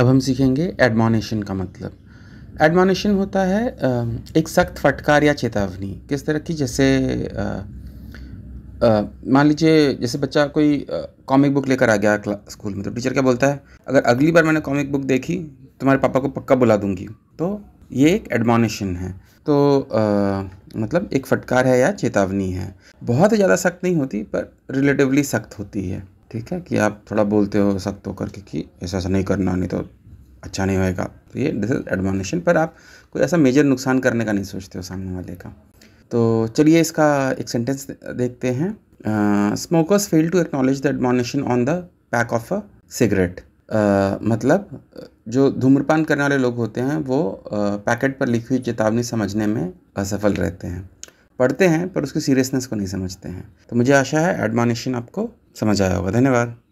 अब हम सीखेंगे एडमोनेशन का मतलब एडमोनेशन होता है एक सख्त फटकार या चेतावनी किस तरह की जैसे मान लीजिए जैसे बच्चा कोई कॉमिक बुक लेकर आ गया स्कूल में तो टीचर क्या बोलता है अगर अगली बार मैंने कॉमिक बुक देखी तुम्हारे पापा को पक्का बुला दूंगी तो ये एक एडमोनेशन है तो आ, मतलब एक फटकार है या चेतावनी है बहुत ज़्यादा सख्त नहीं होती पर रिलेटिवली सख्त होती है ठीक है कि आप थोड़ा बोलते हो सख्त होकर के कि ऐसा ऐसा नहीं करना नहीं तो अच्छा नहीं होएगा तो ये दिस इज़ एडमोनेशन पर आप कोई ऐसा मेजर नुकसान करने का नहीं सोचते हो सामने वाले का तो चलिए इसका एक सेंटेंस देखते हैं smokers fail to acknowledge the admonition on the pack of a cigarette मतलब जो धूम्रपान करने वाले लोग होते हैं वो पैकेट पर लिखी हुई चेतावनी समझने में असफल रहते हैं पढ़ते हैं पर उसकी सीरियसनेस को नहीं समझते हैं तो मुझे आशा है एडमोनेशन आपको समझ आया होगा धन्यवाद